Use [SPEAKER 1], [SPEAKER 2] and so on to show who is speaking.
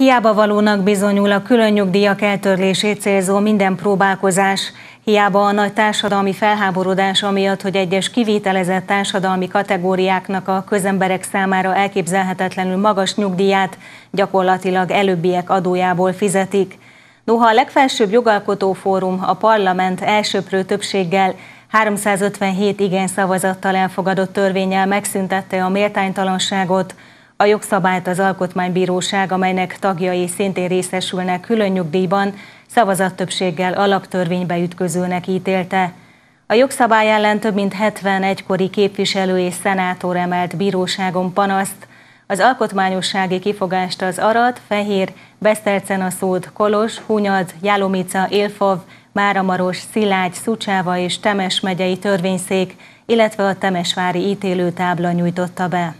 [SPEAKER 1] Hiába valónak bizonyul a külön nyugdíjak eltörlését célzó minden próbálkozás, hiába a nagy társadalmi felháborodás amiatt, hogy egyes kivételezett társadalmi kategóriáknak a közemberek számára elképzelhetetlenül magas nyugdíját gyakorlatilag előbbiek adójából fizetik. Noha a legfelsőbb jogalkotó fórum a parlament elsőprő többséggel 357 igen szavazattal elfogadott törvényel megszüntette a méltánytalanságot, a jogszabályt az Alkotmánybíróság, amelynek tagjai szintén részesülnek külön nyugdíjban, szavazattöbbséggel alaptörvénybe ütközőnek ítélte. A jogszabály ellen több mint 70 egykori képviselő és szenátor emelt bíróságon panaszt, az alkotmányossági kifogást az Arad, Fehér, Besztercenaszód, Kolos, Hunyad, Jálomica, Élfav, Máramaros, Szilágy, Szucsáva és Temes megyei törvényszék, illetve a Temesvári ítélőtábla nyújtotta be.